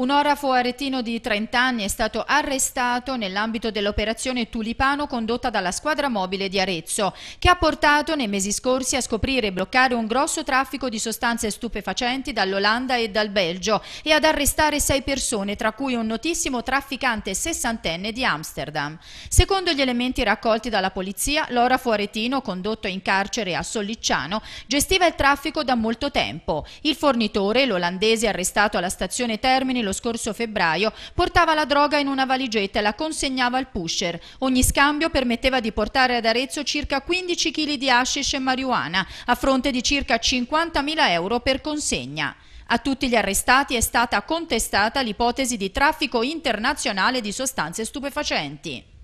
Un orafo aretino di 30 anni è stato arrestato nell'ambito dell'operazione Tulipano condotta dalla squadra mobile di Arezzo, che ha portato nei mesi scorsi a scoprire e bloccare un grosso traffico di sostanze stupefacenti dall'Olanda e dal Belgio e ad arrestare sei persone, tra cui un notissimo trafficante sessantenne di Amsterdam. Secondo gli elementi raccolti dalla polizia, l'orafo aretino condotto in carcere a Sollicciano gestiva il traffico da molto tempo. Il fornitore, l'olandese arrestato alla stazione Termini, lo scorso febbraio portava la droga in una valigetta e la consegnava al pusher. Ogni scambio permetteva di portare ad Arezzo circa 15 kg di hashish e marijuana, a fronte di circa 50.000 euro per consegna. A tutti gli arrestati è stata contestata l'ipotesi di traffico internazionale di sostanze stupefacenti.